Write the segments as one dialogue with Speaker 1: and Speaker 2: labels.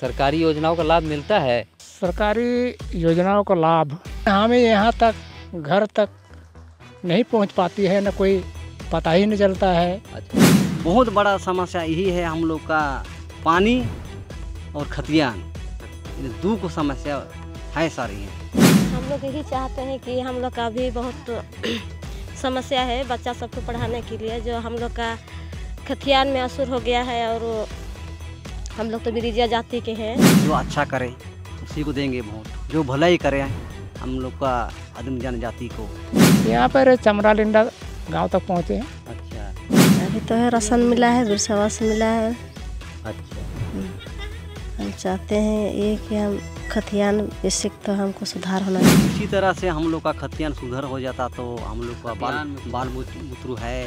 Speaker 1: सरकारी योजनाओं का लाभ मिलता है सरकारी योजनाओं का लाभ हमें यहाँ तक घर तक नहीं पहुँच पाती है न कोई पता ही नहीं चलता है अच्छा। बहुत
Speaker 2: बड़ा समस्या यही है हम लोग का पानी और खतियान दो को समस्या है सारी है
Speaker 3: हम लोग यही चाहते हैं कि हम लोग का भी बहुत समस्या है बच्चा सबको पढ़ाने के लिए जो हम लोग का खतियान में असुर हो गया है और हम लोग तो बिरिजिया जाति के हैं
Speaker 2: जो अच्छा करे उसी को देंगे वोट जो भला ही करे हम लोग का आदम जन जाति को
Speaker 1: यहाँ पर चमरा लिंडा गाँव तक पहुँचे हैं
Speaker 4: अच्छा अभी तो है राशन मिला है बिरसावा से मिला है अच्छा हम चाहते हैं ये कि हम खतियान बेसिक तो हमको सुधार होना चाहिए
Speaker 2: इसी तरह से हम लोग का खतियान सुधार हो जाता
Speaker 5: तो हम लोग का बाल बाल बुत्रु है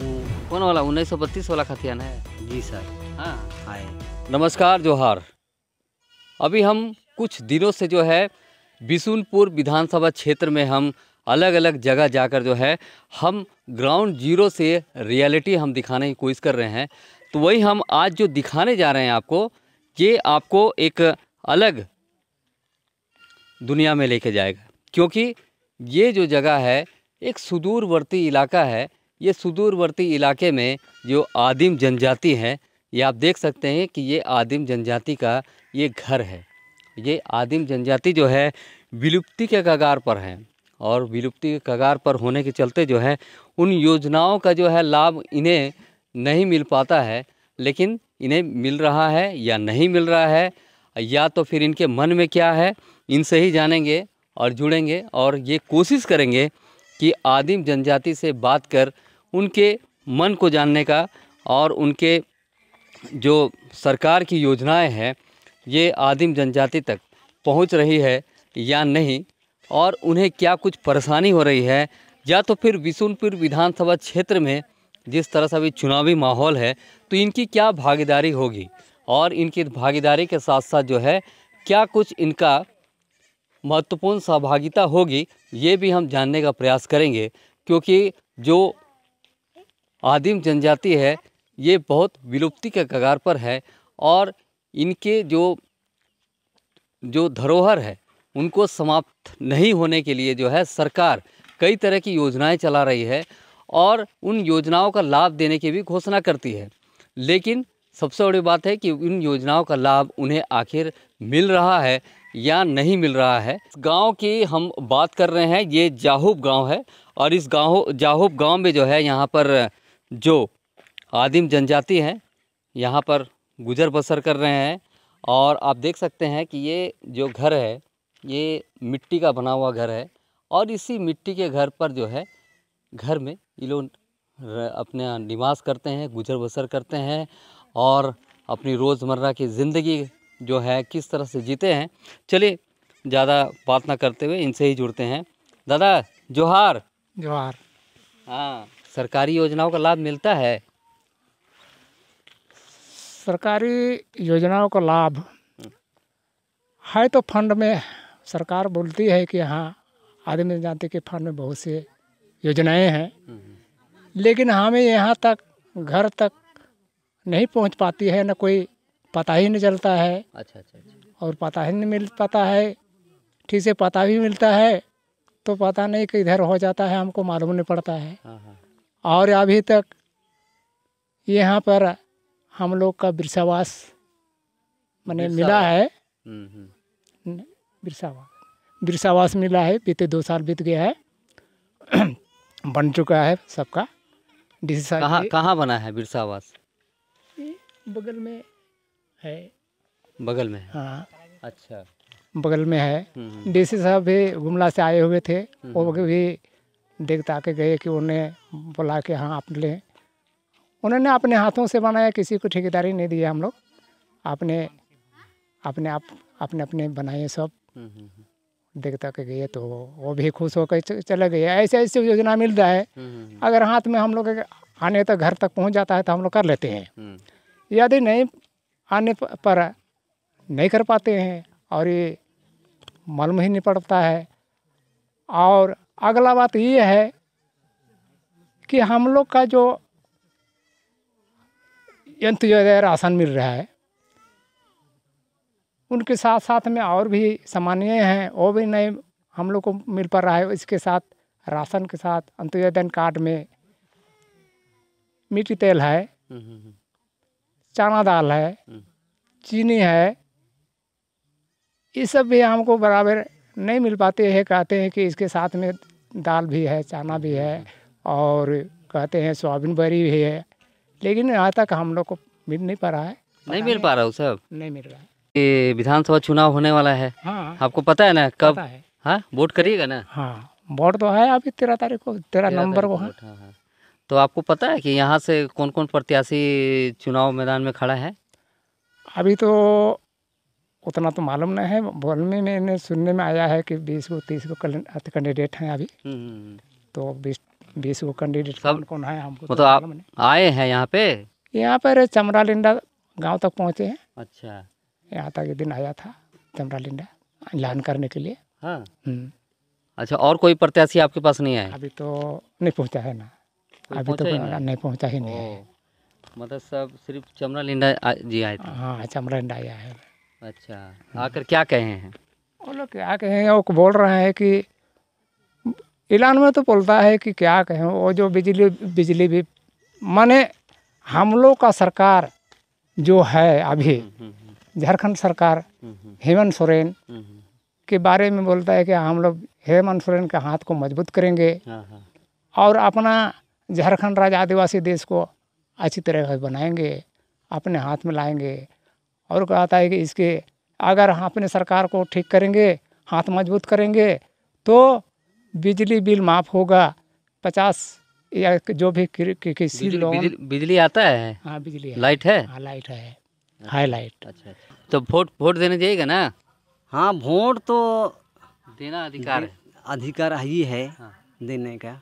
Speaker 5: वो कौन वाला उन्नीस सौ बत्तीस वाला खतियान है जी सर
Speaker 6: हाँ
Speaker 5: नमस्कार जोहार अभी हम कुछ दिनों से जो है बिशुनपुर विधानसभा क्षेत्र में हम अलग अलग जगह जाकर जो है हम ग्राउंड जीरो से रियलिटी हम दिखाने की कोशिश कर रहे हैं तो वही हम आज जो दिखाने जा रहे हैं आपको ये आपको एक अलग दुनिया में लेके जाएगा क्योंकि ये जो जगह है एक सुदूरवर्ती इलाका है ये सुदूरवर्ती इलाके में जो आदिम जनजाति हैं ये आप देख सकते हैं कि ये आदिम जनजाति का ये घर है ये आदिम जनजाति जो है विलुप्ति के कगार पर है और विलुप्ति के कगार पर होने के चलते जो है उन योजनाओं का जो है लाभ इन्हें नहीं मिल पाता है लेकिन इन्हें मिल रहा है या नहीं मिल रहा है या तो फिर इनके मन में क्या है इनसे ही जानेंगे और जुड़ेंगे और ये कोशिश करेंगे कि आदिम जनजाति से बात कर उनके मन को जानने का और उनके जो सरकार की योजनाएं हैं ये आदिम जनजाति तक पहुंच रही है या नहीं और उन्हें क्या कुछ परेशानी हो रही है या तो फिर विशुनपुर विधानसभा क्षेत्र में जिस तरह से अभी चुनावी माहौल है तो इनकी क्या भागीदारी होगी और इनकी भागीदारी के साथ साथ जो है क्या कुछ इनका महत्वपूर्ण सहभागिता होगी ये भी हम जानने का प्रयास करेंगे क्योंकि जो आदिम जनजाति है ये बहुत विलुप्ति के कगार पर है और इनके जो जो धरोहर है उनको समाप्त नहीं होने के लिए जो है सरकार कई तरह की योजनाएं चला रही है और उन योजनाओं का लाभ देने की भी घोषणा करती है लेकिन सबसे बड़ी बात है कि उन योजनाओं का लाभ उन्हें आखिर मिल रहा है या नहीं मिल रहा है गांव की हम बात कर रहे हैं ये जाहूब गांव है और इस गांव जाहूब गांव में जो है यहाँ पर जो आदिम जनजाति हैं यहाँ पर गुजर बसर कर रहे हैं और आप देख सकते हैं कि ये जो घर है ये मिट्टी का बना हुआ घर है और इसी मिट्टी के घर पर जो है घर में ये लोग अपने निवास करते हैं गुजर बसर करते हैं और अपनी रोज़मर्रा की ज़िंदगी जो है किस तरह से जीते हैं चलिए ज़्यादा बात ना करते हुए इनसे ही जुड़ते हैं दादा जोहार
Speaker 1: जोहार हाँ
Speaker 5: सरकारी योजनाओं का लाभ मिलता है
Speaker 1: सरकारी योजनाओं का लाभ है तो फंड में सरकार बोलती है कि हाँ आदमी जानते कि फंड में बहुत से योजनाएं हैं लेकिन हमें यहाँ तक घर तक नहीं पहुँच पाती है ना कोई पता ही नहीं चलता है अच्छा अच्छा, अच्छा। और पता ही नहीं मिल पाता है ठीक से पता भी मिलता है तो पता नहीं कि इधर हो जाता है हमको मालूम नहीं पड़ता है हाँ, हाँ। और अभी तक यहाँ पर हम लोग का बिरसावास मैंने मिला है हम्म, हम्म। बिरसावास बिरसावास मिला है बीते दो साल बीत गया है बन चुका है सबका डी सी कहाँ
Speaker 5: कहाँ बना है बिरसावास
Speaker 1: बगल में है बगल में हाँ अच्छा बगल में है डीसी हम्म, साहब भी गुमला से आए हुए थे वो भी देखता के गए कि उन्हें बुला के हाँ आप लें उन्होंने अपने हाथों से बनाया किसी को ठेकेदारी नहीं दिया हम लोग अपने अपने आप अपने अपने बनाए सब हम्म, हम्म, हम्म। देखता के गए तो वो भी खुश होकर चले गए ऐसे ऐसे योजना मिल रहा है अगर हाथ में हम लोग आने तक घर तक पहुंच जाता है तो हम लोग कर लेते हैं यदि नहीं आने पर नहीं कर पाते हैं और ये मालूम ही नहीं पड़ता है और अगला बात ये है कि हम लोग का जो यंत्र जो है राशन मिल रहा है उनके साथ साथ में और भी सामान्य हैं वो भी नहीं हम लोग को मिल पा रहा है इसके साथ राशन के साथ अंत्योदय कार्ड में मिट्टी तेल है
Speaker 6: हम्म, हम्म, हम्म।
Speaker 1: चना दाल है चीनी है ये सब भी हमको बराबर नहीं मिल पाते हैं कहते हैं कि इसके साथ में दाल भी है चना भी है और कहते हैं सोयाबीन बरी भी है लेकिन यहाँ तक हम लोग को मिल नहीं पा रहा है
Speaker 5: नहीं मिल पा रहा हूँ सब नहीं मिल रहा है ये विधानसभा चुनाव होने वाला है हाँ आपको पता है ना कब है हाँ वोट करिएगा ना हाँ
Speaker 1: वोट तो है अभी तेरह तारीख को तेरह नवम्बर को हाँ, हाँ।
Speaker 5: तो आपको पता है कि यहाँ से कौन कौन प्रत्याशी चुनाव मैदान में खड़ा है
Speaker 1: अभी तो उतना तो मालूम नहीं है बोलने में सुनने में आया है कि बीस को तीस को कैंडिडेट हैं अभी हम्म, हम्म, हम्म। तो बीस बीस को कैंडिडेट सब कौन है हमको मतलब तो आप आए हैं यहाँ पे यहाँ पर चमरा लिंडा गाँव तक पहुँचे हैं अच्छा यहाँ तक एक दिन आया था चमरा लिंडा लान करने के लिए
Speaker 5: हाँ
Speaker 6: हम्म।
Speaker 1: अच्छा
Speaker 5: और कोई प्रत्याशी आपके पास
Speaker 1: नहीं है अभी तो नहीं पहुँचा है ना अभी तो नहीं पहुँचा ही नहीं
Speaker 5: मतलब सब सिर्फ चमरा लिंडा जी आए थे हाँ
Speaker 1: चमरा लिंडा आया है
Speaker 5: अच्छा
Speaker 1: आकर क्या कहे हैं वो लोग क्या कहे हैं वो बोल रहे हैं कि ईलान में तो बोलता है कि क्या कहें वो जो बिजली बिजली भी माने हम लोग का सरकार जो है अभी हम्म, हम्म, हम्म। झारखंड सरकार हेमंत सोरेन के बारे में बोलता है कि हम लोग हेमंत सोरेन के हाथ को मजबूत करेंगे हाँ, हाँ। और अपना झारखंड राज्य आदिवासी देश को अच्छी तरह से बनाएंगे अपने हाथ में लाएंगे और कहता है कि इसके अगर हम अपने सरकार को ठीक करेंगे हाथ मजबूत करेंगे तो बिजली बिल माफ़ होगा पचास या जो भी किसी लोन
Speaker 5: बिजली आता है हाँ बिजली है। लाइट है हाँ लाइट है हाई लाइट अच्छा, अच्छा तो वोट वोट देने जाइएगा ना
Speaker 2: हाँ वोट तो
Speaker 5: देना अधिकार है
Speaker 2: अधिकार ही है हाँ। देने का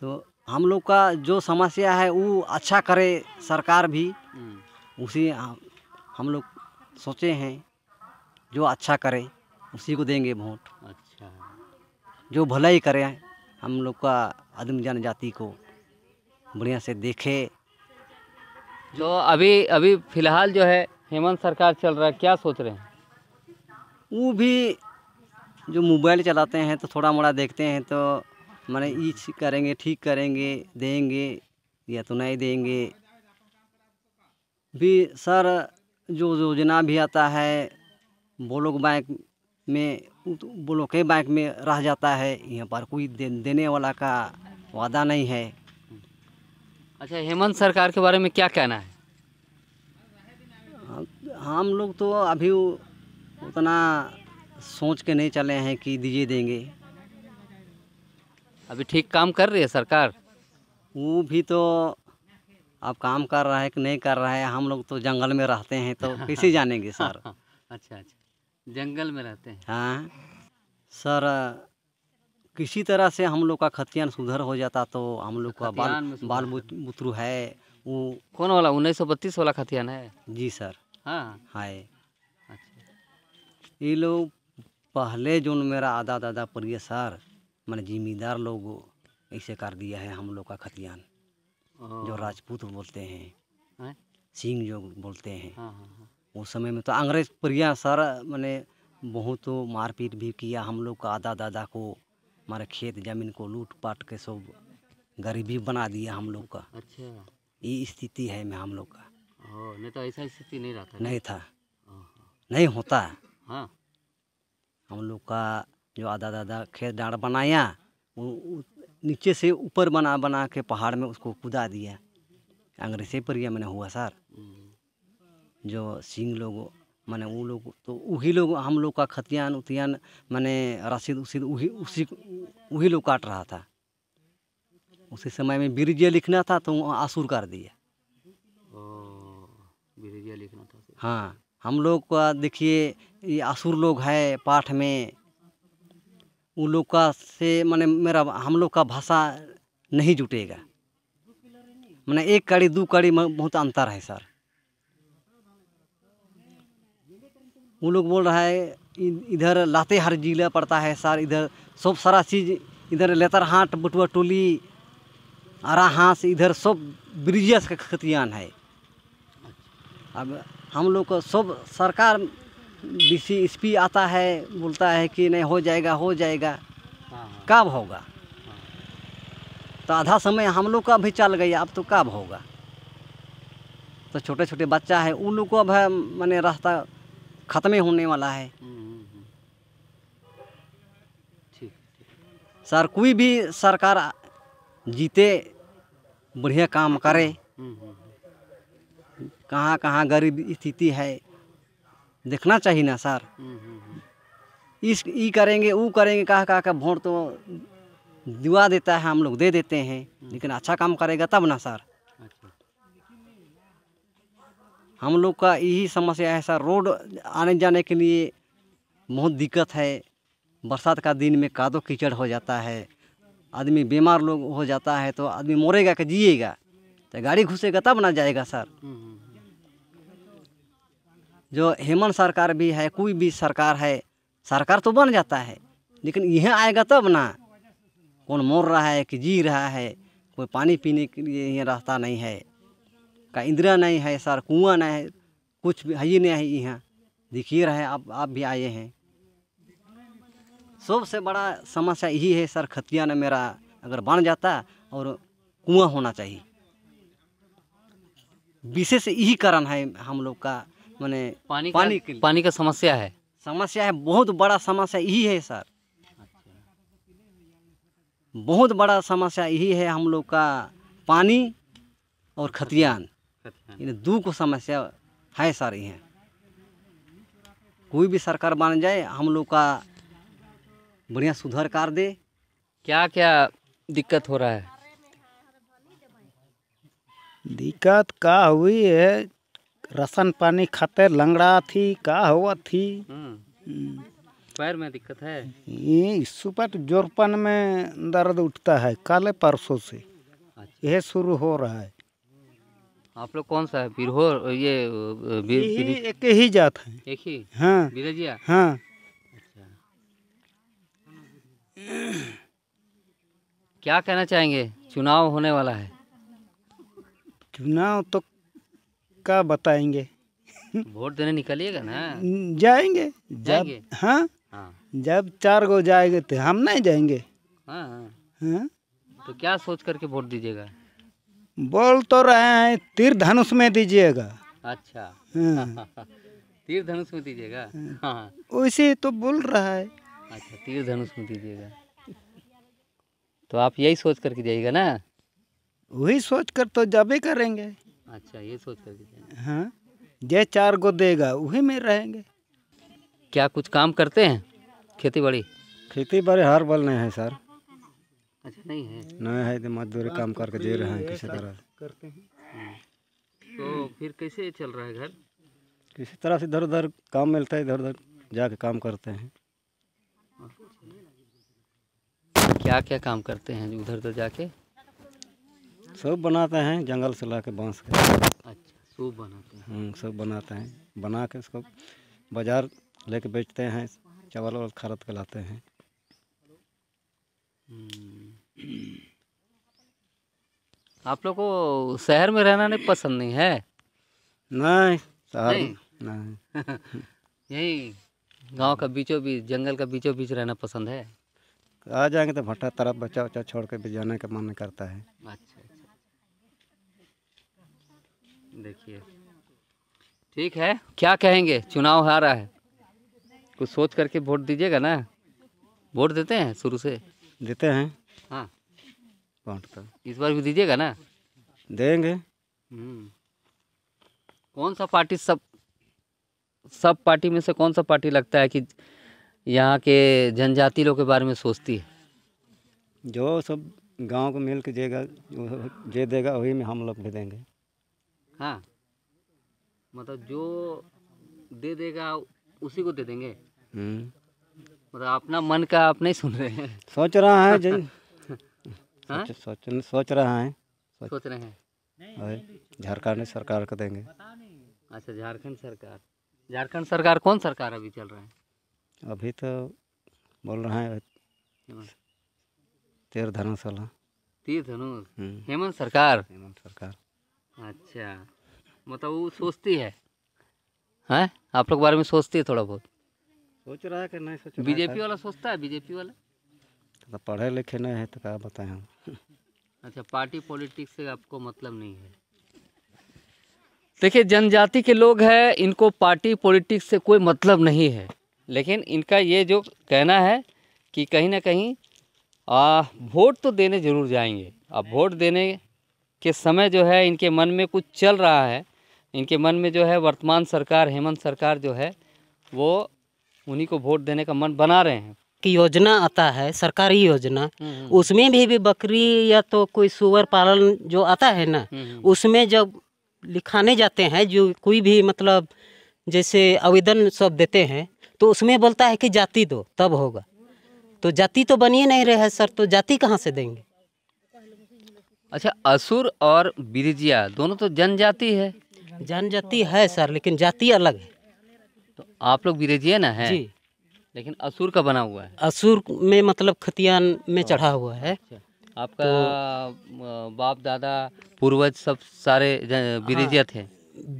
Speaker 2: तो हम लोग का जो समस्या है वो अच्छा करे सरकार भी
Speaker 6: हम्म।
Speaker 2: उसी हम लोग सोचे हैं जो अच्छा करे उसी को देंगे वोट अच्छा। जो भलाई करें
Speaker 5: हम लोग का आदिम जनजाति को बढ़िया से देखे जो अभी अभी फ़िलहाल जो है हेमंत सरकार चल रहा है क्या सोच रहे हैं वो भी जो मोबाइल चलाते हैं तो थोड़ा मोड़ा देखते हैं तो
Speaker 2: मैंने ये करेंगे ठीक करेंगे देंगे या तो नहीं देंगे भी सर जो योजना भी आता है वो लोग बैंक में तो बोलो के बैंक में रह जाता है यहाँ पर कोई दे, देने वाला का वादा नहीं है अच्छा हेमंत सरकार के बारे में क्या कहना है हम लोग तो अभी उतना सोच के नहीं चले हैं कि दीजिए देंगे अभी ठीक काम कर रही है सरकार वो भी तो अब काम कर रहा है कि नहीं कर रहा है हम लोग तो जंगल में रहते हैं तो कैसे जानेंगे सर
Speaker 5: अच्छा अच्छा जंगल में रहते हैं
Speaker 2: हाँ सर किसी तरह से हम लोग का खतियान सुधर हो जाता तो हम लोग का बाल बाल बुतरू है वो कौन वाला उन्नीस सौ बत्तीस वाला खतियान है जी सर हाँ है अच्छा ये लोग पहले जो मेरा आधा दादा प्रिय सर मैंने जिम्मेदार लोग ऐसे कर दिया है हम लोग का खतियान जो राजपूत बोलते हैं है? सिंह जो बोलते हैं हाँ हाँ हाँ। उस समय में तो अंग्रेज प्रिया सर मैंने बहुत मारपीट भी किया हम लोग का आधा दादा को हमारे खेत जमीन को लूट पाट के सब गरीबी बना दिया हम लोग का अच्छा ये स्थिति है मैं हम
Speaker 5: लोग का नहीं तो ऐसा स्थिति नहीं रहता नहीं था हाँ। नहीं होता हाँ
Speaker 2: हम लोग का जो आधा दादा खेत डाँड बनाया वो नीचे से ऊपर बना बना के पहाड़ में उसको कूदा दिया अंग्रेजी पर मैंने हुआ सर जो सिंह लोग माने वो लोग तो वही लोग हम लोग का खतियान उतियान माने रसीद उसीद वही उसी वही लोग काट रहा था उसी समय में बिरजिया लिखना था तो आसुर कर दिया
Speaker 5: बिरजिया लिखना था
Speaker 2: हाँ हम लोग का देखिए ये आसुर लोग है पाठ में उन लोग का से माने मेरा हम लोग का भाषा नहीं जुटेगा मैंने एक कड़ी दो कड़ी में बहुत अंतर है सर वो लोग बोल रहा है इधर लातेहार जिला पड़ता है सर इधर सब सारा चीज़ इधर लेतरहाट बटुआ टोली आरा हाँस इधर सब ब्रिजस का खतियान है अब हम लोग को सब सरकार डीसी एसपी आता है बोलता है कि नहीं हो जाएगा हो जाएगा हाँ, हाँ। कब होगा हाँ। तो आधा समय हम लोग का भी चल गया अब तो कब होगा तो छोटे छोटे बच्चा है उन लोग को अब मैंने रास्ता ख़त्म ही होने वाला है सर कोई भी सरकार जीते बढ़िया काम करे कहाँ कहाँ गरीब स्थिति है देखना चाहिए ना सर इस ई करेंगे वो करेंगे कहा कहा का वोट तो दुआ देता है हम लोग दे देते हैं लेकिन अच्छा काम करेगा तब ना सर हम लोग का यही समस्या है सर रोड आने जाने के लिए बहुत दिक्कत है बरसात का दिन में कादो कीचड़ हो जाता है आदमी बीमार लोग हो जाता है तो आदमी मरेगा कि जिएगा तो गाड़ी घुसेगा तब ना जाएगा सर जो हेमंत सरकार भी है कोई भी सरकार है सरकार तो बन जाता है लेकिन यह आएगा तब ना कौन मर रहा है कि जी रहा है कोई पानी पीने के लिए यहाँ रास्ता नहीं है का इंदिरा नहीं है सर कुआ नहीं है कुछ भी है ही नहीं है यहाँ दिखिए रहे आप आप भी आए हैं सबसे बड़ा समस्या यही है सर खतियान मेरा अगर बन जाता और कुआ होना चाहिए विशेष यही कारण है हम लोग का मैंने पानी पानी का, पानी का समस्या है समस्या है बहुत बड़ा समस्या यही है सर बहुत बड़ा समस्या यही है हम लोग का पानी और खतियान अच्छा। इन दो को समस्या है सर यहाँ कोई भी सरकार बन जाए हम लोग का बढ़िया सुधार कर दे
Speaker 5: क्या क्या दिक्कत हो रहा है
Speaker 7: दिक्कत का हुई है राशन पानी खाते लंगड़ा थी का हुआ थी
Speaker 5: हम्म। पैर में दिक्कत है
Speaker 7: ये सुपट जोरपन में दर्द उठता है काले परसों से अच्छा। यह शुरू हो रहा है
Speaker 5: आप लोग कौन सा है बिरहोर ये बीर, बिर, एक ही जात है एक ही हाँ बिरजिया हाँ
Speaker 6: अच्छा
Speaker 5: क्या कहना चाहेंगे चुनाव होने वाला है चुनाव तो क्या बताएंगे वोट देने निकलिएगा ना जाएंगे जाएंगे हाँ।, हाँ
Speaker 7: जब चार गो जाएंगे तो हम नहीं जाएंगे हाँ हाँ, हाँ।
Speaker 5: तो क्या सोच करके वोट दीजिएगा
Speaker 7: बोल तो रहे हैं तीर धनुष में दीजिएगा अच्छा हाँ।
Speaker 5: तीर धनुष में दीजिएगा हाँ। हाँ। उसी तो बोल रहा है अच्छा तीर धनुष में दीजिएगा तो आप यही सोच करके जाइएगा ना वही सोच कर तो जाबे करेंगे अच्छा ये सोच करके
Speaker 7: हाँ जय चार गो देगा वही में रहेंगे क्या कुछ
Speaker 5: काम करते हैं खेती बाड़ी खेती बाड़ी हर बल नहीं है सर
Speaker 6: अच्छा नहीं है नहीं है तो मजदूर काम करके दे रहे हैं किसी तरह करते हैं तो
Speaker 5: फिर कैसे चल रहा है घर
Speaker 7: किसी तरह से इधर उधर काम मिलता है इधर उधर जाके
Speaker 5: काम करते हैं क्या क्या काम करते हैं उधर उधर जाके सब बनाते हैं जंगल से ला के बाँस के अच्छा बनाते हैं
Speaker 7: हम्म, सब बनाते हैं बना के उसको बाज़ार लेके बेचते
Speaker 5: हैं चावल वावल खरीद के लाते हैं हम्म। आप लोग को शहर में रहना नहीं पसंद नहीं है नहीं यही गांव का बीचों बीच जंगल का बीचों बीच रहना पसंद है
Speaker 7: आ जाएंगे तो भट्टा तरफ बच्चा उच्चा छोड़
Speaker 5: के भी जाने का मन करता है
Speaker 6: अच्छा, अच्छा। देखिए
Speaker 5: ठीक है क्या कहेंगे चुनाव आ रहा है कुछ सोच करके वोट दीजिएगा ना वोट देते हैं शुरू से देते हैं बांटता इस बार भी दीजिएगा ना देंगे हम्म। कौन सा पार्टी सब सब पार्टी में से कौन सा पार्टी लगता है कि यहाँ के जनजाति लोग के बारे में सोचती है जो सब गांव को मिल के देगा जे देगा वही में हम लोग भी देंगे हाँ मतलब जो दे देगा उसी को दे देंगे हम्म। मतलब अपना मन का आप नहीं सुन रहे हैं
Speaker 6: सोच रहा है
Speaker 7: हाँ? सोच, सोच, सोच रहा है
Speaker 5: सोच, सोच रहे
Speaker 7: हैं झारखंड सरकार को देंगे
Speaker 5: अच्छा झारखंड सरकार झारखंड सरकार कौन सरकार अभी चल रहा
Speaker 7: है अभी तो बोल रहे
Speaker 5: हैं तीर धनुष वाला तीर धनुष हेमंत सरकार हेमंत सरकार अच्छा मतलब वो सोचती है हैं आप लोग बारे में सोचती है थोड़ा बहुत सोच रहा है कि नहीं सोच बीजेपी वाला सोचता है बीजेपी वाला तो पढ़े लिखे नहीं है तो क्या बताएं हम अच्छा पार्टी पॉलिटिक्स से आपको मतलब नहीं है देखिए जनजाति के लोग हैं इनको पार्टी पॉलिटिक्स से कोई मतलब नहीं है लेकिन इनका ये जो कहना है कि कहीं ना कहीं वोट तो देने ज़रूर जाएंगे अब वोट देने के समय जो है इनके मन में कुछ चल रहा है इनके मन में जो है वर्तमान सरकार हेमंत सरकार जो है वो उन्हीं को वोट देने का मन बना रहे हैं
Speaker 8: की योजना आता है सरकारी योजना हम्म, हम्म, हम्म। उसमें भी, भी बकरी या तो कोई सुअर पालन जो आता है ना उसमें जब लिखाने जाते हैं जो कोई भी मतलब जैसे आवेदन सब देते हैं तो उसमें बोलता है कि जाति दो तब होगा तो जाति तो बनिए नहीं रहे सर तो जाति कहाँ से देंगे
Speaker 5: अच्छा असुर और बिरजिया दोनों तो जनजाति है जनजाति है सर लेकिन जाति अलग है तो आप लोग बिरजिया ना है जी लेकिन असुर का बना हुआ है
Speaker 8: असुर में मतलब खतियान में हाँ। चढ़ा हुआ है अच्छा। आपका
Speaker 5: तो, बाप दादा पूर्वज सब सारे बिरिजिया हाँ।
Speaker 8: थे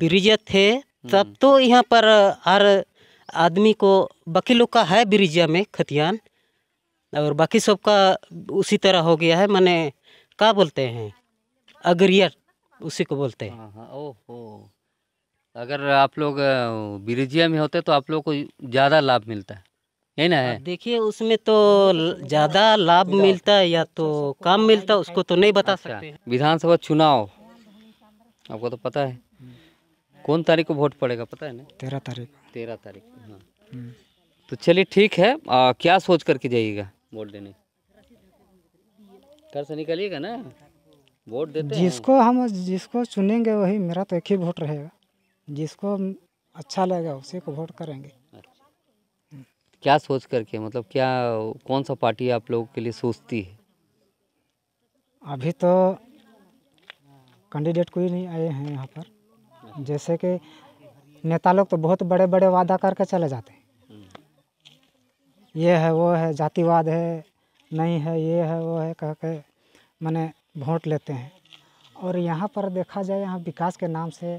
Speaker 8: बिरिजिया हम्म। थे तब तो यहाँ पर हर आदमी को बाकी लोग का है बिरिजिया में खतियान और बाकी सब का उसी तरह हो गया है मैंने क्या बोलते हैं अगरियर उसी को बोलते हैं
Speaker 5: हाँ,
Speaker 6: ओहो
Speaker 5: अगर आप लोग बिरिजिया में होते तो आप लोग को ज़्यादा लाभ मिलता है है ना है
Speaker 8: देखिए उसमें तो ज़्यादा लाभ मिलता है या तो कम मिलता उसको तो नहीं बता अच्छा। सकते
Speaker 5: विधानसभा चुनाव आपको तो पता है कौन तारीख को वोट पड़ेगा पता है ना तेरह तारीख तेरह तारीख हाँ हम्म।
Speaker 9: तो चलिए ठीक है
Speaker 5: आ, क्या सोच करके जाइएगा वोट देने घर से निकलिएगा ना वोट देते जिसको
Speaker 9: हम जिसको चुनेंगे वही मेरा तो एक ही वोट रहेगा जिसको अच्छा लगेगा उसी को वोट करेंगे
Speaker 5: क्या सोच करके मतलब क्या कौन सा पार्टी आप लोगों के लिए सोचती है
Speaker 9: अभी तो कैंडिडेट कोई नहीं आए हैं यहाँ पर जैसे कि नेता लोग तो बहुत बड़े बड़े वादा करके चले जाते हैं ये है वो है जातिवाद है नहीं है ये है वो है कह के मैंने वोट लेते हैं और यहाँ पर देखा जाए यहाँ विकास के नाम से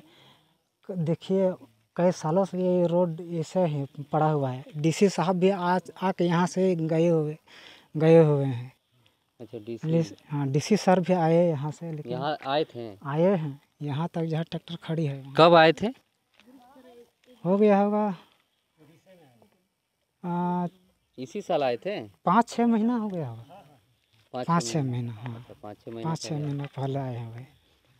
Speaker 9: देखिए कई सालों से ये रोड ऐसे ही पड़ा हुआ है डी सी साहब भी आज आके यहाँ से गए हुए गए हुए हैं
Speaker 8: अच्छा डीसी
Speaker 9: हाँ डीसी सर भी आए यहाँ से लेकिन यहाँ आए थे आए हैं यहाँ तक जहाँ ट्रैक्टर खड़ी है कब आए थे हो गया होगा आ,
Speaker 5: इसी साल आए थे
Speaker 9: पाँच छः महीना हो गया होगा पाँच छः महीना हाँ अच्छा, पाँच छः महीना पहले आए हुए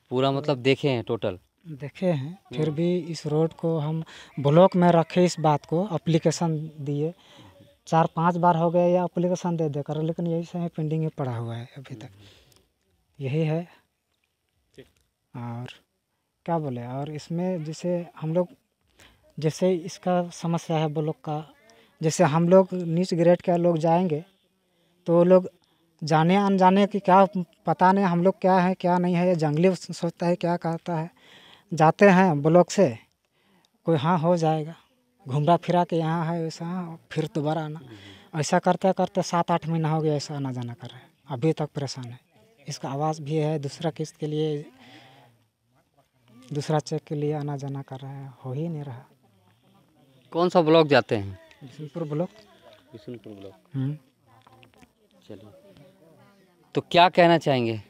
Speaker 5: पूरा मतलब देखे हैं टोटल
Speaker 9: देखे हैं फिर हम्म। भी इस रोड को हम ब्लॉक में रखे इस बात को अप्लीकेशन दिए चार पांच बार हो गया या अप्लीकेशन दे दे कर लेकिन यही समय पेंडिंग में पड़ा हुआ है अभी तक हम्म। यही है और क्या बोले और इसमें जैसे हम लोग जैसे इसका समस्या है ब्लॉक का जैसे हम लोग नीच ग्रेड के लोग जाएंगे तो लोग जाने अनजाने की क्या पता नहीं हम लोग क्या है क्या नहीं है जंगली सोचता है क्या कहता है जाते हैं ब्लॉक से कोई हाँ हो जाएगा घूमरा फिरा के यहाँ है वैसा फिर दोबारा आना ऐसा करते करते सात आठ महीना हो गया ऐसा आना जाना कर रहे हैं अभी तक परेशान है इसका आवाज़ भी है दूसरा किस्त के लिए दूसरा चेक के लिए आना जाना कर रहे हैं हो ही नहीं रहा
Speaker 5: कौन सा ब्लॉक जाते हैं
Speaker 9: बिशनपुर ब्लॉक
Speaker 5: बिशनपुर ब्लॉक हम्म। चलिए
Speaker 9: तो क्या कहना चाहेंगे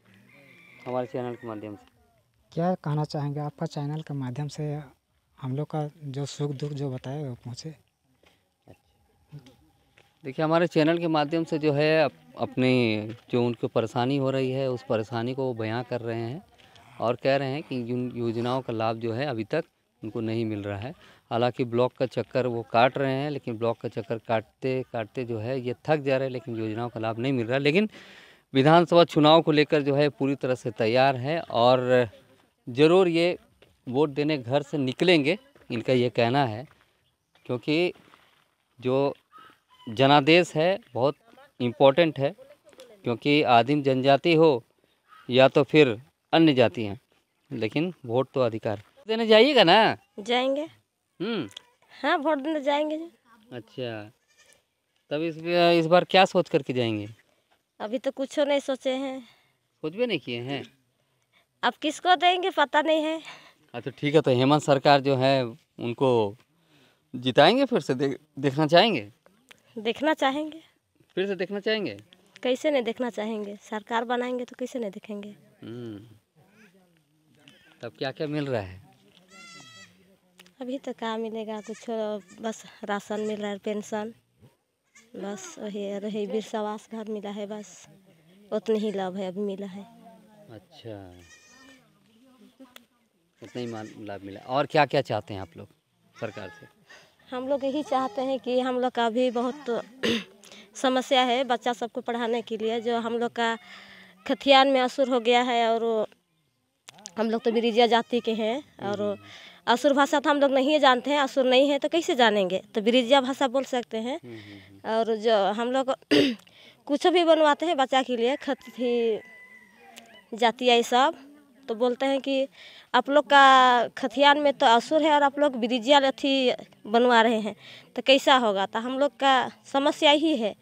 Speaker 5: हमारे चैनल के माध्यम से
Speaker 9: क्या कहना चाहेंगे आपका चैनल के माध्यम से हम लोग का जो सुख दुख जो बताए वो पहुँचे
Speaker 5: देखिए हमारे चैनल के माध्यम से जो है अप, अपने जो उनको परेशानी हो रही है उस परेशानी को वो बयां कर रहे हैं और कह रहे हैं कि उन योजनाओं का लाभ जो है अभी तक उनको नहीं मिल रहा है हालांकि ब्लॉक का चक्कर वो काट रहे हैं लेकिन ब्लॉक का चक्कर काटते काटते जो है ये थक जा रहे हैं लेकिन योजनाओं का लाभ नहीं मिल रहा लेकिन विधानसभा चुनाव को लेकर जो है पूरी तरह से तैयार है और ज़रूर ये वोट देने घर से निकलेंगे इनका ये कहना है क्योंकि जो जनादेश है बहुत इम्पोर्टेंट है क्योंकि आदिम जनजाति हो या तो फिर अन्य जाति हैं लेकिन वोट तो अधिकार देने जाइएगा ना जाएंगे हम्म
Speaker 3: हाँ वोट देने जाएंगे
Speaker 5: अच्छा तब इस इस बार क्या सोच करके जाएंगे
Speaker 3: अभी तो कुछ नहीं सोचे हैं कुछ भी नहीं किए हैं अब किसको देंगे पता नहीं है
Speaker 5: अच्छा ठीक है तो हेमंत सरकार जो है उनको जिताएंगे फिर से दे, देखना चाहेंगे
Speaker 3: देखना चाहेंगे फिर से देखना चाहेंगे कैसे नहीं देखना चाहेंगे सरकार बनाएंगे तो कैसे नहीं देखेंगे
Speaker 5: हम्म। तब क्या क्या मिल रहा है
Speaker 3: अभी तो कहाँ मिलेगा कुछ बस राशन मिल रहा है पेंशन बस वही रही बिरसावास घर मिला है बस उतनी ही लाभ है अभी मिला है
Speaker 5: अच्छा उतना ही लाभ मिला और क्या क्या चाहते हैं आप लोग सरकार से
Speaker 3: हम लोग यही चाहते हैं कि हम लोग का भी बहुत समस्या है बच्चा सबको पढ़ाने के लिए जो हम लोग का खतियान में असुर हो गया है और हम लोग तो बिरिजिया जाति के हैं और हम्म। असुर भाषा तो हम लोग नहीं जानते हैं असुर नहीं है तो कैसे जानेंगे तो बिरिजिया भाषा बोल सकते हैं हम्म, हम्म, और जो हम लोग कुछ भी बनवाते हैं बच्चा के लिए खत ही जाती है सब तो बोलते हैं कि आप लोग का खथियान में तो असुर है और आप लोग विदिजिया अथी बनवा रहे हैं तो कैसा होगा तो हम लोग का समस्या यही है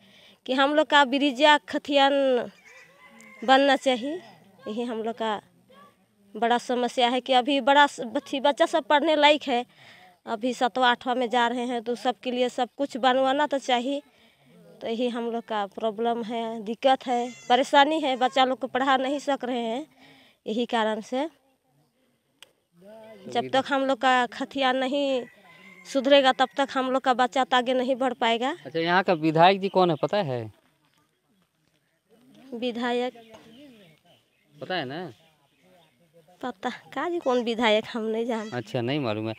Speaker 3: कि हम लोग का विदिजिया खथियान बनना चाहिए यही हम लोग का बड़ा समस्या है कि अभी बड़ा बच्चा सब पढ़ने लायक है अभी सातवा आठवा में जा रहे हैं तो सबके लिए सब कुछ बनवाना तो चाहिए तो यही हम लोग का प्रॉब्लम है दिक्कत है परेशानी है बच्चा लोग को पढ़ा नहीं सक रहे हैं यही कारण से जब तक हम लोग का खतिया नहीं सुधरेगा तब तक हम लोग का बच्चा तो आगे नहीं बढ़ पाएगा
Speaker 5: अच्छा यहाँ का विधायक जी कौन है पता है
Speaker 3: विधायक पता है ना पता का जी कौन विधायक हम नहीं जान
Speaker 5: अच्छा नहीं मालूम है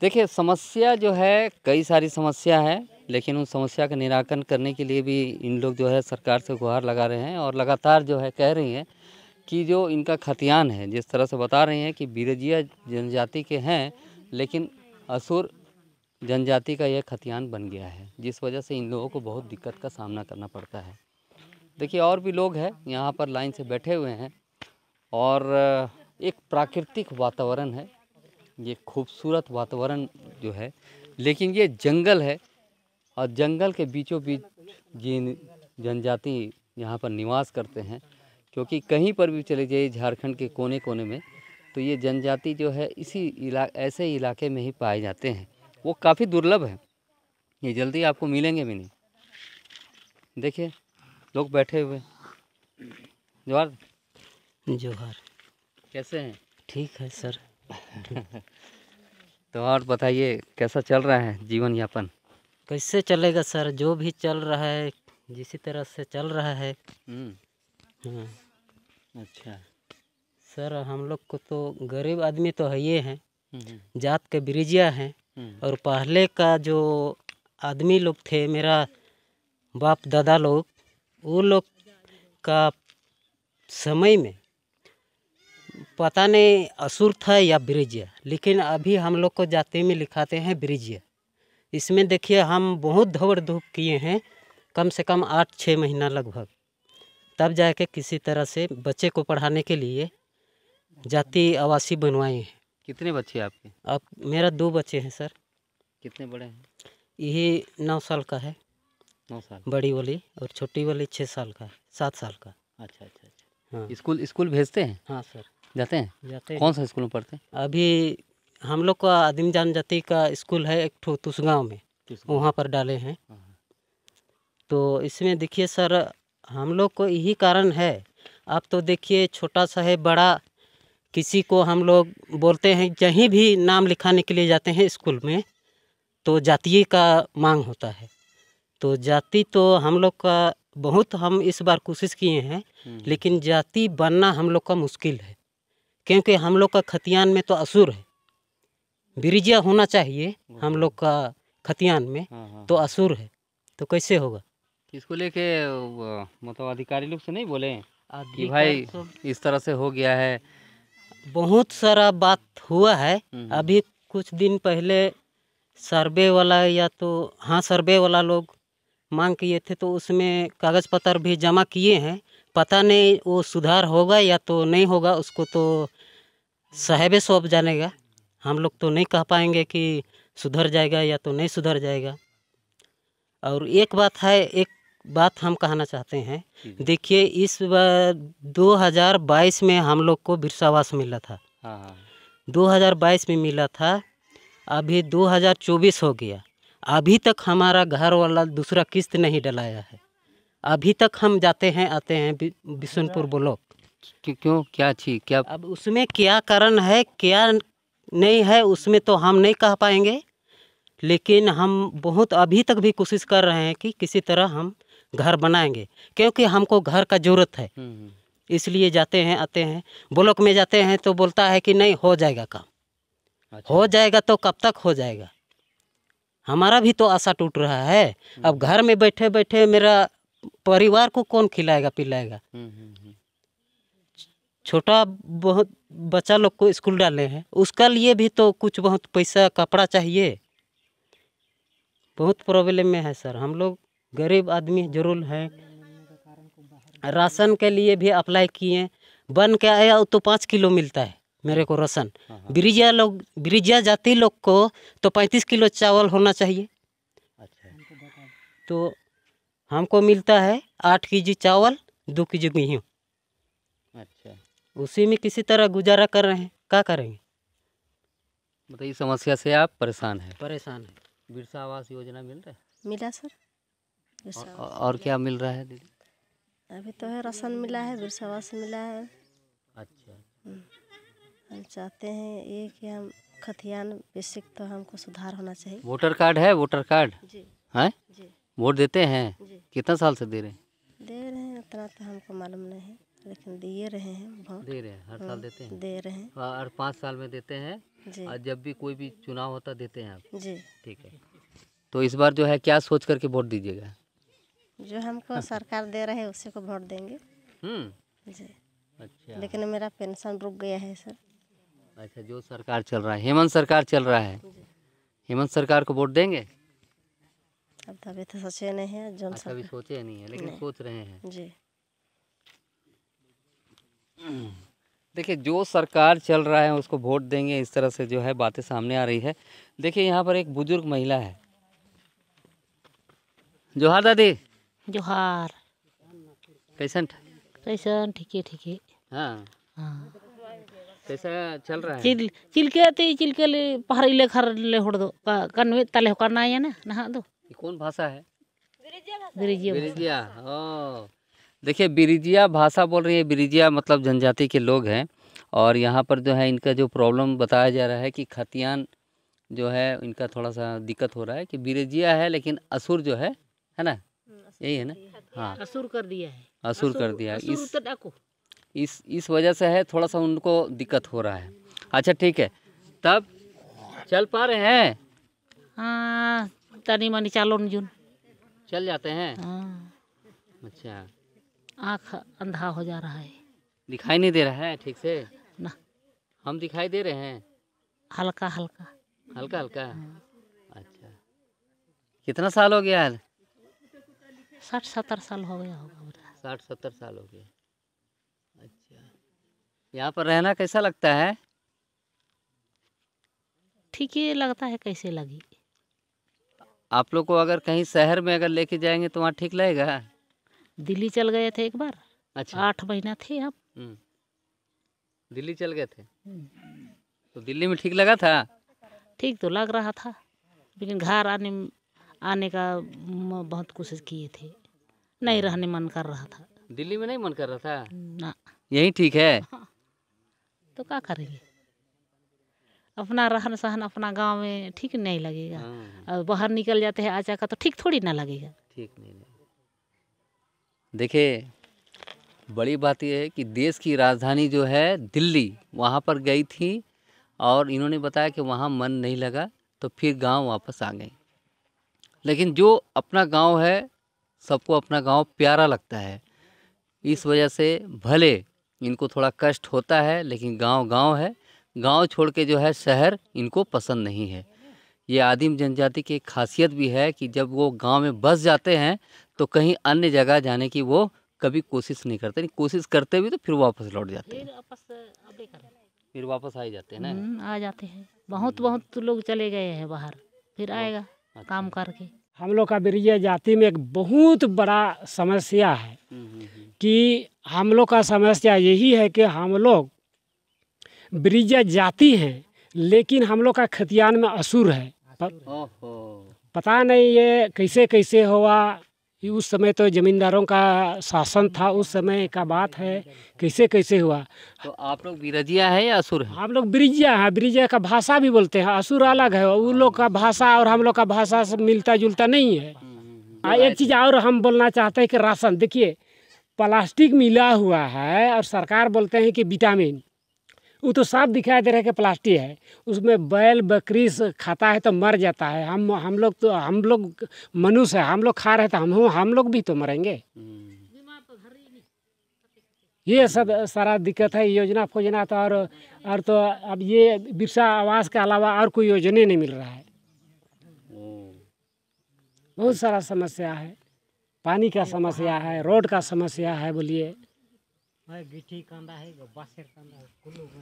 Speaker 5: देखिए समस्या जो है कई सारी समस्या है लेकिन उन समस्या का निराकरण करने के लिए भी इन लोग जो है सरकार से गुहार लगा रहे हैं और लगातार जो है कह रही हैं कि जो इनका खतियान है जिस तरह से बता रहे हैं कि बीरजिया जनजाति के हैं लेकिन असुर जनजाति का यह खतियान बन गया है जिस वजह से इन लोगों को बहुत दिक्कत का सामना करना पड़ता है देखिए और भी लोग हैं यहाँ पर लाइन से बैठे हुए हैं और एक प्राकृतिक वातावरण है ये खूबसूरत वातावरण जो है लेकिन ये जंगल है और जंगल के बीचों बीच जिन जनजाति यहाँ पर निवास करते हैं क्योंकि कहीं पर भी चले जाइए झारखंड के कोने कोने में तो ये जनजाति जो है इसी इला ऐसे इलाके में ही पाए जाते हैं वो काफ़ी दुर्लभ है ये जल्दी आपको मिलेंगे भी नहीं देखिए लोग बैठे हुए जोहर जोहर कैसे हैं ठीक है सर तो और बताइए कैसा चल रहा है जीवन यापन
Speaker 8: कैसे चलेगा सर जो भी चल रहा है जिसी तरह से चल रहा है
Speaker 6: हम्म। हाँ अच्छा
Speaker 8: सर हम लोग को तो गरीब आदमी तो है ये हैं
Speaker 6: हम्म, हम्म।
Speaker 8: जात के ब्रिजिया हैं हम्म, और पहले का जो आदमी लोग थे मेरा बाप दादा लोग वो लोग का समय में पता नहीं असुर था या ब्रिजिया लेकिन अभी हम लोग को जाते में लिखाते हैं ब्रिजिया इसमें देखिए हम बहुत धवड़ धूप किए हैं कम से कम आठ छः महीना लगभग तब जाके किसी तरह से बच्चे को पढ़ाने के लिए जाति आवासीय बनवाए हैं
Speaker 5: कितने बच्चे आपके
Speaker 8: अब मेरा दो बच्चे हैं सर
Speaker 5: कितने बड़े हैं
Speaker 8: यही नौ साल का है नौ साल बड़ी वाली और छोटी वाली छः साल का सात साल का
Speaker 5: अच्छा अच्छा अच्छा हाँ स्कूल स्कूल भेजते हैं हाँ सर
Speaker 8: जाते हैं जाते हैं कौन सा
Speaker 5: स्कूल में पढ़ते हैं
Speaker 8: अभी हम लोग का आदिम जान जाति का स्कूल है एक तुस गाँव में वहाँ पर डाले हैं हाँ, हाँ। तो इसमें देखिए सर हम लोग को यही कारण है अब तो देखिए छोटा सा है बड़ा किसी को हम लोग बोलते हैं जहीं भी नाम लिखाने के लिए जाते हैं स्कूल में तो जातीय का मांग होता है तो जाति तो हम लोग का बहुत हम इस बार कोशिश किए हैं हम्म। लेकिन जाति बनना हम लोग का मुश्किल है क्योंकि हम लोग का खतियान में तो असुर है बिरिजिया होना चाहिए हम तो लोग का खतियान में हाँ, हाँ। तो असुर है तो कैसे होगा
Speaker 5: इसको लेके मतलब अधिकारी लोग से नहीं बोले कि भाई तो इस तरह से हो गया है बहुत सारा बात
Speaker 8: हुआ है हम्म। अभी कुछ दिन पहले सर्वे वाला या तो हाँ सर्वे वाला लोग मांग किए थे तो उसमें कागज़ पत्र भी जमा किए हैं पता नहीं वो सुधार होगा या तो नहीं होगा उसको तो साहेब सौंप जानेगा हम लोग तो नहीं कह पाएंगे कि सुधर जाएगा या तो नहीं सुधर जाएगा और एक बात है एक बात हम कहना चाहते हैं देखिए इस बार 2022 में हम लोग को बिरसावास मिला था हाँ। 2022 हाँ। में मिला था अभी 2024 हो गया अभी तक हमारा घर वाला दूसरा किस्त नहीं डलाया है अभी तक हम जाते हैं आते हैं बिशनपुर ब्लॉक क्यों क्या चीज क्या अब उसमें क्या कारण है क्या नहीं है उसमें तो हम नहीं कह पाएंगे लेकिन हम बहुत अभी तक भी कोशिश कर रहे हैं कि किसी तरह हम घर बनाएंगे क्योंकि हमको घर का ज़रूरत है हम्म, हम्म। इसलिए जाते हैं आते हैं ब्लॉक में जाते हैं तो बोलता है कि नहीं हो जाएगा काम अच्छा। हो जाएगा तो कब तक हो जाएगा हमारा भी तो आशा टूट रहा है हम्म। अब घर में बैठे बैठे मेरा परिवार को कौन खिलाएगा पिलाएगा छोटा बहुत बच्चा लोग को स्कूल डाले हैं उसका लिए भी तो कुछ बहुत पैसा कपड़ा चाहिए बहुत प्रॉब्लम में है सर हम लोग गरीब आदमी जरूर हैं राशन के लिए भी अप्लाई किए बन के आया तो पाँच किलो मिलता है मेरे को राशन हाँ, हाँ। ब्रिजिया लोग ब्रिजिया जाति लोग को तो पैंतीस किलो चावल होना चाहिए अच्छा। तो हमको मिलता है आठ के जी चावल दो के जी गेहूँ अच्छा उसी में किसी तरह गुजारा कर रहे हैं क्या करेंगे
Speaker 5: मतलब इस समस्या से आप परेशान हैं परेशान हैं बिरसा आवास योजना मिल रहा है
Speaker 4: मिला सर और,
Speaker 5: क्या मिल रहा है दीदी
Speaker 4: अभी तो है राशन मिला है दूसरावास मिला है अच्छा, अच्छा। हम्म। हम चाहते हैं ये कि हम खतियान बेसिक तो हमको सुधार होना चाहिए वोटर
Speaker 5: कार्ड है वोटर कार्ड
Speaker 4: जी है वोट देते हैं
Speaker 5: कितना साल से दे रहे हैं
Speaker 4: दे रहे हैं उतना तो हमको मालूम नहीं है लेकिन दिए रहे हैं बहुत दे रहे हैं हर साल हम्म, देते हैं दे रहे हैं
Speaker 5: और हाँ, पाँच साल में देते हैं जी और जब भी कोई भी चुनाव होता देते हैं आप जी ठीक है तो इस बार जो है क्या सोच करके वोट दीजिएगा
Speaker 4: जो हमको सरकार दे रहे उसी को वोट देंगे हम्म। जी अच्छा लेकिन मेरा पेंशन रुक गया है सर
Speaker 5: अच्छा जो सरकार चल रहा है हेमंत सरकार चल रहा है हेमंत सरकार को वोट देंगे
Speaker 4: अब तो अभी तो सोचे नहीं है जो अच्छा अभी सोचे
Speaker 5: नहीं है लेकिन सोच रहे हैं
Speaker 4: जी
Speaker 5: देखिए जो सरकार चल रहा है उसको वोट देंगे इस तरह से जो है बातें सामने आ रही है देखिए यहाँ पर एक बुजुर्ग महिला है
Speaker 10: जोहार दादी जोहार कैसन कैसन ठीक है ठीक है हाँ।
Speaker 5: कैसा हाँ। चल रहा है चिल
Speaker 10: चिलके चिलके ले खर ले होड़ दो का, कनवे तले करना है ना नहा दो
Speaker 5: कौन भाषा है
Speaker 10: बिरिजिया बिरिजिया
Speaker 5: देखिए बिरिजिया भाषा बोल रही है बिरिजिया मतलब जनजाति के लोग हैं और यहाँ पर जो है इनका जो प्रॉब्लम बताया जा रहा है कि खतियान जो है इनका थोड़ा सा दिक्कत हो रहा है कि बिरिजिया है लेकिन असुर जो है है ना यही है ना
Speaker 10: हाँ असुर कर दिया है असुर कर दिया इस
Speaker 5: इस इस वजह से है थोड़ा सा उनको दिक्कत हो रहा है अच्छा ठीक है
Speaker 10: तब चल पा रहे हैं हाँ, तनी मनी चालो जून चल जाते हैं हाँ। अच्छा आँख अंधा हो जा रहा है
Speaker 5: दिखाई नहीं दे रहा है ठीक से ना हम दिखाई दे रहे हैं हल्का हल्का हल्का
Speaker 10: हल्का हाँ। अच्छा
Speaker 5: कितना साल हो गया है
Speaker 10: साठ सत्तर साल हो गया होगा
Speaker 5: साठ सत्तर साल हो गया अच्छा यहाँ पर रहना कैसा लगता है
Speaker 10: ठीक ही लगता है कैसे लगी
Speaker 5: आप लोग को अगर कहीं शहर में अगर लेके जाएंगे तो वहाँ ठीक लगेगा दिल्ली चल गए थे एक बार अच्छा
Speaker 10: आठ महीना थे हम
Speaker 5: हम्म। दिल्ली चल गए थे
Speaker 10: हम्म। तो दिल्ली में ठीक लगा था ठीक तो लग रहा था लेकिन घर आने आने का बहुत कोशिश किए थे नहीं रहने मन कर रहा था
Speaker 5: दिल्ली में नहीं मन कर रहा
Speaker 10: था ना
Speaker 5: यही ठीक है हाँ।
Speaker 10: तो क्या करेंगे अपना रहन सहन अपना गांव में ठीक नहीं लगेगा और हाँ। बाहर निकल जाते हैं आचा का तो ठीक थोड़ी ना लगेगा
Speaker 5: ठीक नहीं, नहीं। देखिए बड़ी बात यह है कि देश की राजधानी जो है दिल्ली वहाँ पर गई थी और इन्होंने बताया कि वहाँ मन नहीं लगा तो फिर गांव वापस आ गई लेकिन जो अपना गांव है सबको अपना गांव प्यारा लगता है इस वजह से भले इनको थोड़ा कष्ट होता है लेकिन गांव गांव है गांव छोड़ के जो है शहर इनको पसंद नहीं है ये आदिम जनजाति की खासियत भी है कि जब वो गांव में बस जाते हैं तो कहीं अन्य जगह जाने की वो कभी कोशिश नहीं करते नहीं कोशिश करते भी तो फिर वापस लौट जाते हैं फिर वापस हम्म, आ जाते हैं
Speaker 10: ना आ जाते हैं बहुत बहुत लोग चले गए हैं बाहर फिर आएगा अच्छा। काम करके हम लोग
Speaker 11: का बिरिय जाति में एक बहुत बड़ा समस्या है हम्म, हम्म, हम्म। कि हम लोग का समस्या यही है कि हम लोग बिरिया जाति हैं लेकिन हम लोग का खतियान में असुर है प, पता नहीं ये कैसे कैसे हुआ कि उस समय तो जमींदारों का शासन था उस समय का बात है कैसे कैसे हुआ
Speaker 5: तो आप लोग बिरजिया
Speaker 11: है या असुर है हम लोग बिरजिया है बिरजिया का भाषा भी बोलते हैं असुर अलग है उन हाँ। लोग का भाषा और हम लोग का भाषा मिलता जुलता नहीं है आ, हम्म, हम्म, हम्म। हाँ, एक चीज़ और हम बोलना चाहते हैं कि राशन देखिए प्लास्टिक मिला हुआ है और सरकार बोलते हैं कि विटामिन वो तो साफ दिखाई दे रहा है कि प्लास्टिक है उसमें बैल बकरी खाता है तो मर जाता है हम हम लोग तो हम लोग मनुष्य है हम लोग खा रहे तो हम हम लोग भी तो मरेंगे ये सब सारा दिक्कत है योजना फोजना तो और और तो अब ये बिरसा आवास के अलावा और कोई योजना नहीं मिल रहा है बहुत सारा समस्या है पानी का समस्या है रोड का समस्या है बोलिए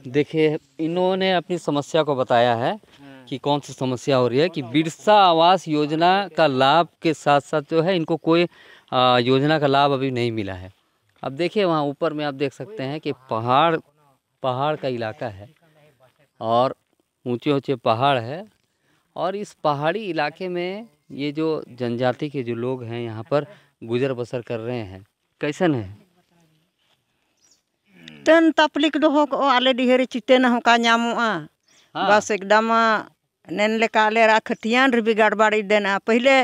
Speaker 11: देखिए इन्होंने अपनी समस्या
Speaker 5: को बताया है हाँ। कि कौन सी समस्या हो रही है कि बिरसा आवास योजना का लाभ के साथ साथ जो है इनको कोई योजना का लाभ अभी नहीं मिला है अब देखिए वहाँ ऊपर में आप देख सकते हैं कि पहाड़ पहाड़ का इलाका है और ऊंचे ऊंचे पहाड़ है और इस पहाड़ी इलाके में ये जो जनजाति के जो लोग हैं यहाँ पर गुजर बसर कर रहे हैं कैसन है
Speaker 12: ᱪᱤᱛᱟᱹᱱ ᱛᱟᱯᱞᱤᱠ ᱫᱚᱦᱚ ᱠᱚᱜᱼᱟ ᱟᱞᱮ ᱰᱤᱦᱟᱹᱨᱮ ᱪᱤᱛᱟᱹᱱ ᱦᱚᱸᱠᱟ ᱧᱟᱢᱚᱜᱼᱟ ᱵᱟᱥ ᱮᱠᱫᱟᱢᱟ नेन लेका ले खतियान रिबी गड़बड़ देना पहले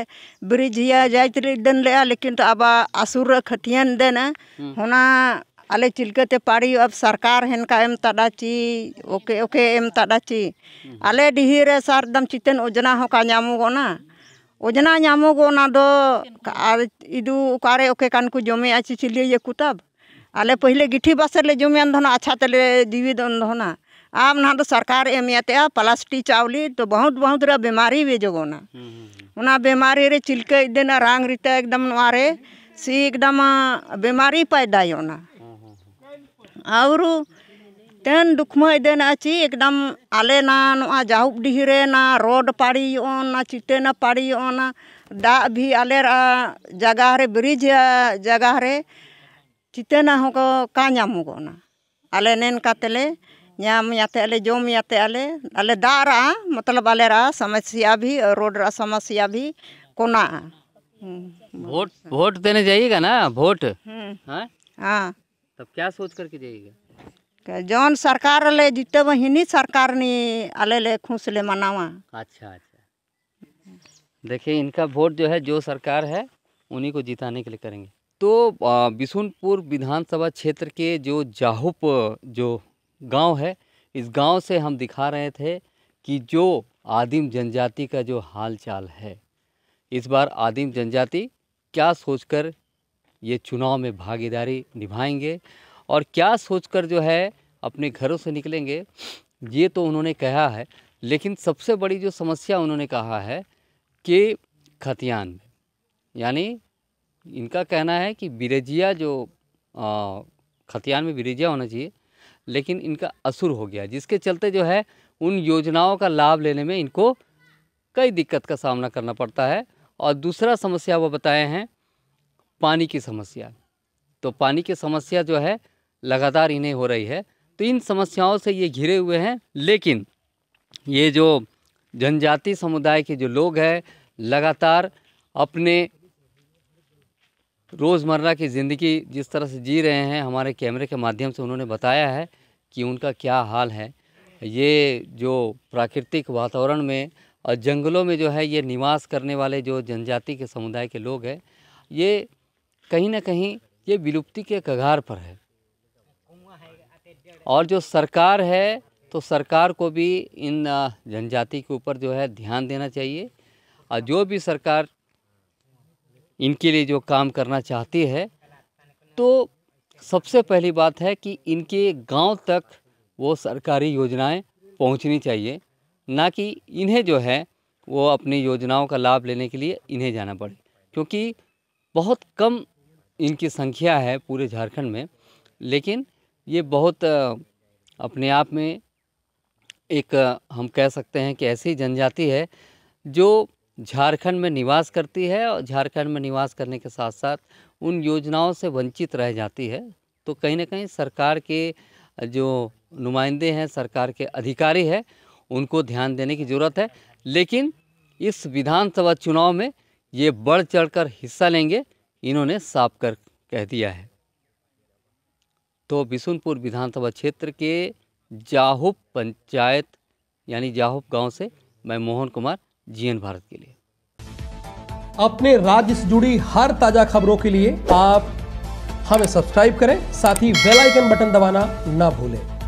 Speaker 12: ब्रिज हिया जाइत ले लेकिन तो अब असुर खतियान देना होना आले चिल्कते पाड़ी अब सरकार हेन का एम तडाची ओके ओके एम तडाची अले डिहिरे सार चितन ओजना हो का ना ओजना दो इदू ओकारे ओके कान को जमे आची चिलिए ये कुतब ᱟᱞᱮ ᱯᱟᱹᱦᱤᱞᱮ ᱜᱤᱴᱷᱤ ᱵᱟᱥᱮ ᱞᱮ ᱡᱚᱢᱮᱱ ᱫᱚ अच्छा तले जीवित ᱫᱚ ᱱᱟ अब ना तो सरकार एम एते प्लास्टिक चावली तो बहुत बहुत रे बीमारी वे जोगोना उना बीमारी रे चिलके देना रांग रिता एकदम नवारे सी एकदम बीमारी पैदा होना और हम्म, हम्म, हम्म। तेन दुख में देना ची एकदम आले ना नवा जाहुब डिहरे ना रोड पाड़ी ओन ना चिटे ना पाड़ी ओना दा भी आले जगह रे ब्रिज जगह रे ᱪᱤᱛᱟᱹᱱᱟ ᱦᱚᱸᱠᱚ ᱚᱠᱟ ᱧᱟᱢ ᱜᱚᱫᱼᱱᱟ ᱟᱞᱮ ᱱᱮᱱᱠᱟ ᱛᱮᱞᱮ ᱧᱟᱢ याते अले मतलब अले समस्या भी रोड रा समस्या भी कोना
Speaker 5: वोट वोट देने जाइएगा ना वोट हाँ तब क्या सोच करके जाइएगा
Speaker 12: जौन सरकार ले जीते वही सरकार ने अले ले खुश ले मनावा
Speaker 5: अच्छा अच्छा देखिए इनका वोट जो है जो सरकार है उन्हीं को जिताने के लिए करेंगे तो बिशुनपुर विधानसभा क्षेत्र के जो जाहुप जो गांव है इस गांव से हम दिखा रहे थे कि जो आदिम जनजाति का जो हाल चाल है इस बार आदिम जनजाति क्या सोचकर ये चुनाव में भागीदारी निभाएंगे और क्या सोचकर जो है अपने घरों से निकलेंगे ये तो उन्होंने कहा है लेकिन सबसे बड़ी जो समस्या उन्होंने कहा है कि खतियान में यानी इनका कहना है कि बिरेजिया जो खतियान में बिरेजिया होना चाहिए लेकिन इनका असुर हो गया जिसके चलते जो है उन योजनाओं का लाभ लेने में इनको कई दिक्कत का सामना करना पड़ता है और दूसरा समस्या वो बताए हैं पानी की समस्या तो पानी की समस्या जो है लगातार इन्हें हो रही है तो इन समस्याओं से ये घिरे हुए हैं लेकिन ये जो जनजाति समुदाय के जो लोग हैं लगातार अपने रोज़मर्रा की ज़िंदगी जिस तरह से जी रहे हैं हमारे कैमरे के माध्यम से उन्होंने बताया है कि उनका क्या हाल है ये जो प्राकृतिक वातावरण में और जंगलों में जो है ये निवास करने वाले जो जनजाति के समुदाय के लोग हैं ये कहीं ना कहीं ये विलुप्ति के कगार पर है और जो सरकार है तो सरकार को भी इन जनजाति के ऊपर जो है ध्यान देना चाहिए और जो भी सरकार इनके लिए जो काम करना चाहती है तो सबसे पहली बात है कि इनके गांव तक वो सरकारी योजनाएं पहुंचनी चाहिए ना कि इन्हें जो है वो अपनी योजनाओं का लाभ लेने के लिए इन्हें जाना पड़े क्योंकि बहुत कम इनकी संख्या है पूरे झारखंड में लेकिन ये बहुत अपने आप में एक हम कह सकते हैं कि ऐसी जनजाति है जो झारखंड में निवास करती है और झारखंड में निवास करने के साथ साथ उन योजनाओं से वंचित रह जाती है तो कहीं ना कहीं सरकार के जो नुमाइंदे हैं सरकार के अधिकारी हैं उनको ध्यान देने की ज़रूरत है लेकिन इस विधानसभा चुनाव में ये बढ़ चढ़कर हिस्सा लेंगे इन्होंने साफ कर कह दिया है तो बिशुनपुर विधानसभा क्षेत्र के जाहुब पंचायत यानी जाहुब गांव से मैं मोहन कुमार जीएन भारत के लिए
Speaker 1: अपने राज्य से जुड़ी हर ताजा खबरों के लिए आप हमें सब्सक्राइब करें साथ ही बेल आइकन बटन दबाना ना भूलें